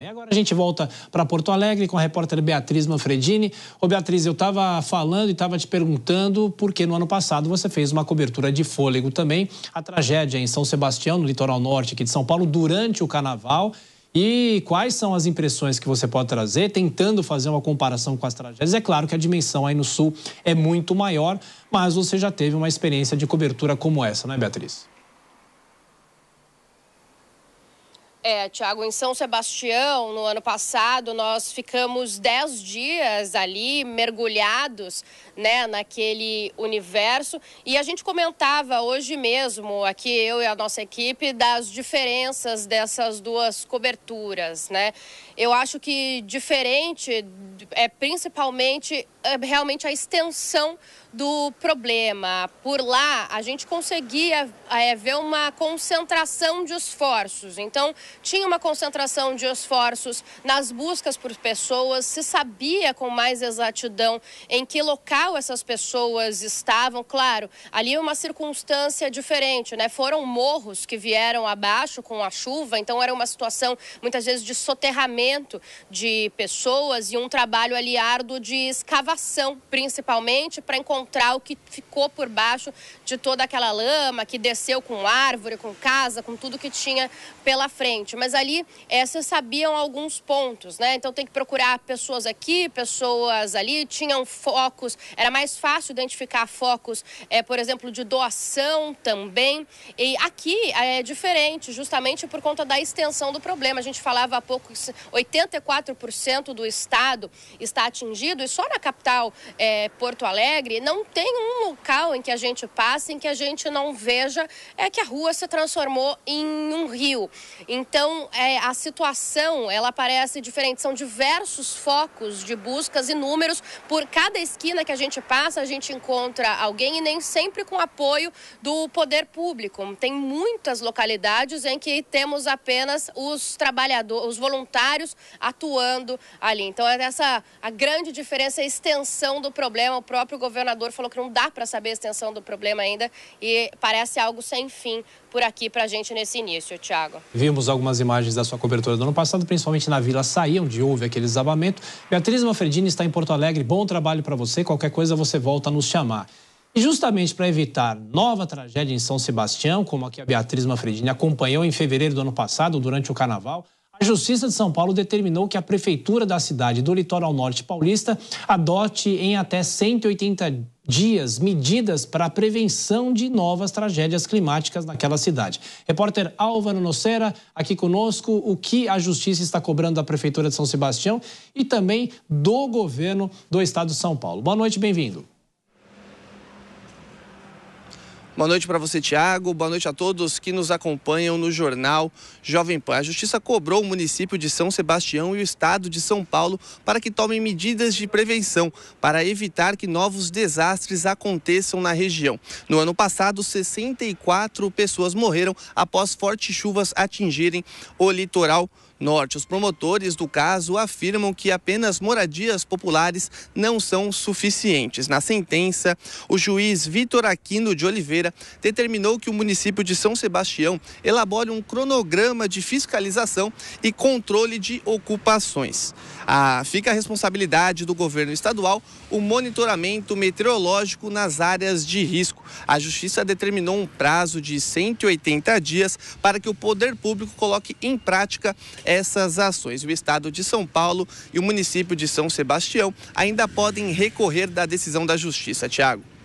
E agora a gente volta para Porto Alegre com a repórter Beatriz Manfredini. Ô Beatriz, eu estava falando e estava te perguntando por que no ano passado você fez uma cobertura de fôlego também, a tragédia em São Sebastião, no litoral norte aqui de São Paulo, durante o carnaval. E quais são as impressões que você pode trazer, tentando fazer uma comparação com as tragédias? É claro que a dimensão aí no sul é muito maior, mas você já teve uma experiência de cobertura como essa, não é, Beatriz? É, Tiago, em São Sebastião, no ano passado, nós ficamos dez dias ali mergulhados né, naquele universo e a gente comentava hoje mesmo, aqui eu e a nossa equipe, das diferenças dessas duas coberturas, né? Eu acho que diferente é principalmente é realmente a extensão do problema. Por lá, a gente conseguia é, ver uma concentração de esforços. Então, tinha uma concentração de esforços nas buscas por pessoas, se sabia com mais exatidão em que local essas pessoas estavam. Claro, ali é uma circunstância diferente, né? Foram morros que vieram abaixo com a chuva, então era uma situação muitas vezes de soterramento de pessoas e um trabalho ali árduo de escavação, principalmente para encontrar o que ficou por baixo de toda aquela lama que desceu com árvore, com casa, com tudo que tinha pela frente. Mas ali é, vocês sabiam alguns pontos, né? Então tem que procurar pessoas aqui, pessoas ali, tinham focos, era mais fácil identificar focos, é, por exemplo, de doação também. E aqui eh, é diferente, justamente por conta da extensão do problema. A gente falava há pouco 84% do estado está atingido e só na capital é, Porto Alegre não tem um local em que a gente passe em que a gente não veja é que a rua se transformou em um rio. Então é, a situação ela parece diferente. São diversos focos de buscas e números por cada esquina que a gente passa a gente encontra alguém e nem sempre com apoio do poder público. Tem muitas localidades em que temos apenas os trabalhadores, os voluntários atuando ali. Então, é essa a grande diferença, a extensão do problema. O próprio governador falou que não dá para saber a extensão do problema ainda e parece algo sem fim por aqui para a gente nesse início, Tiago. Vimos algumas imagens da sua cobertura do ano passado, principalmente na Vila Saí, onde houve aquele desabamento. Beatriz Manfredini está em Porto Alegre. Bom trabalho para você. Qualquer coisa você volta a nos chamar. E justamente para evitar nova tragédia em São Sebastião, como a que a Beatriz Manfredini acompanhou em fevereiro do ano passado, durante o carnaval, a Justiça de São Paulo determinou que a prefeitura da cidade do litoral norte paulista adote em até 180 dias medidas para a prevenção de novas tragédias climáticas naquela cidade. Repórter Álvaro Nocera, aqui conosco, o que a justiça está cobrando da prefeitura de São Sebastião e também do governo do estado de São Paulo. Boa noite, bem-vindo. Boa noite para você, Tiago. Boa noite a todos que nos acompanham no jornal Jovem Pan. A Justiça cobrou o município de São Sebastião e o estado de São Paulo para que tomem medidas de prevenção para evitar que novos desastres aconteçam na região. No ano passado, 64 pessoas morreram após fortes chuvas atingirem o litoral norte. Os promotores do caso afirmam que apenas moradias populares não são suficientes. Na sentença, o juiz Vitor Aquino de Oliveira determinou que o município de São Sebastião elabore um cronograma de fiscalização e controle de ocupações. Ah, fica a responsabilidade do governo estadual o monitoramento meteorológico nas áreas de risco. A Justiça determinou um prazo de 180 dias para que o poder público coloque em prática essas ações. O estado de São Paulo e o município de São Sebastião ainda podem recorrer da decisão da Justiça. Tiago.